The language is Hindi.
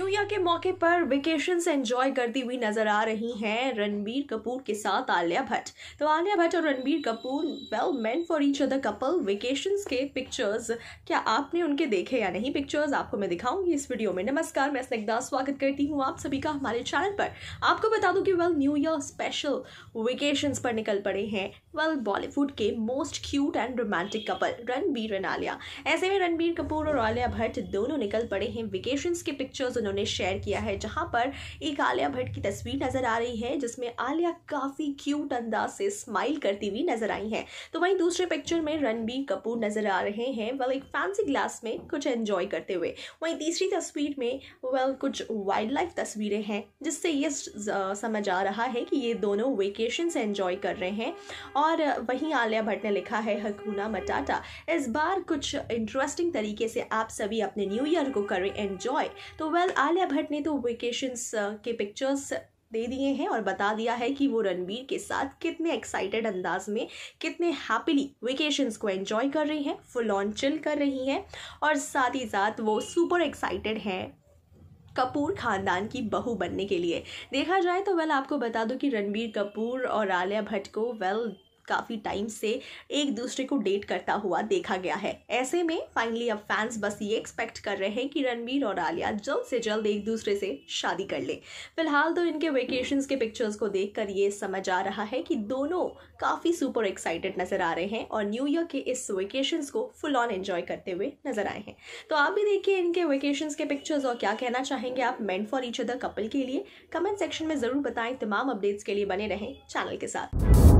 न्यू ईयर के मौके पर वेकेशन एंजॉय करती हुई नजर आ रही हैं रणबीर कपूर के साथ आलिया भट्ट तो आलिया भट्ट और Ranbir Kapoor well meant for each other couple vacation के पिक्चर्स क्या आपने उनके देखे या नहीं पिक्चर्स आपको मैं दिखाऊंगी इस वीडियो में नमस्कार मैं स्निग्धा स्वागत करती हूँ आप सभी का हमारे चैनल पर आपको बता दूँ कि well new year special vacation पर निकल पड़े हैं वेल बॉलीवुड के most cute and romantic couple Ranbir and Alia ऐसे में रणबीर कपूर और आलिया भट्ट दोनों निकल पड़े हैं वेकेशन के पिक्चर्स उन्होंने शेयर किया है जहाँ पर एक आलिया भट्ट की तस्वीर नज़र आ रही है जिसमें आलिया काफ़ी क्यूट अंदाज से स्माइल करती हुई नज़र आई है तो वहीं दूसरे पिक्चर में रणबीर कपूर नज़र आ रहे हैं वेल एक फैंसी ग्लास में कुछ एंजॉय करते हुए वहीं तीसरी तस्वीर में वेल कुछ वाइल्ड लाइफ तस्वीरें हैं जिससे ये समझ आ रहा है कि ये दोनों वेकेशन से एंजॉय कर रहे हैं और वहीं आलिया भट्ट ने लिखा है हकूना मटाटा इस बार कुछ इंटरेस्टिंग तरीके से आप सभी अपने न्यू ईयर को करें एंजॉय तो वेल और आलिया भट्ट ने तो वेकेशंस uh, के पिक्चर्स दे दिए हैं और बता दिया है कि वो रणबीर के साथ कितने एक्साइटेड अंदाज में कितने हैप्पीली वेकेशंस को एंजॉय कर रही हैं फुल ऑन चिल कर रही हैं और साथ ही साथ वो सुपर एक्साइटेड हैं कपूर खानदान की बहू बनने के लिए देखा जाए तो वेल आपको बता दूं कि रणबीर कपूर और आलिया भट्ट को वेल काफ़ी टाइम से एक दूसरे को डेट करता हुआ देखा गया है ऐसे में फाइनली अब फैंस बस ये एक्सपेक्ट कर रहे हैं कि रणबीर और आलिया जल्द से जल्द एक दूसरे से शादी कर ले फिलहाल तो इनके वेकेशंस के पिक्चर्स को देखकर ये समझ आ रहा है कि दोनों काफ़ी सुपर एक्साइटेड नज़र आ रहे हैं और न्यू ईयर के इस वेकेशंस को फुल ऑन एंजॉय करते हुए नज़र आए हैं तो आप भी देखिए इनके वेकेशंस के पिक्चर्स और क्या कहना चाहेंगे आप meant for each other couple के लिए कमेंट सेक्शन में ज़रूर बताएं तमाम अपडेट्स के लिए बने रहें चैनल के साथ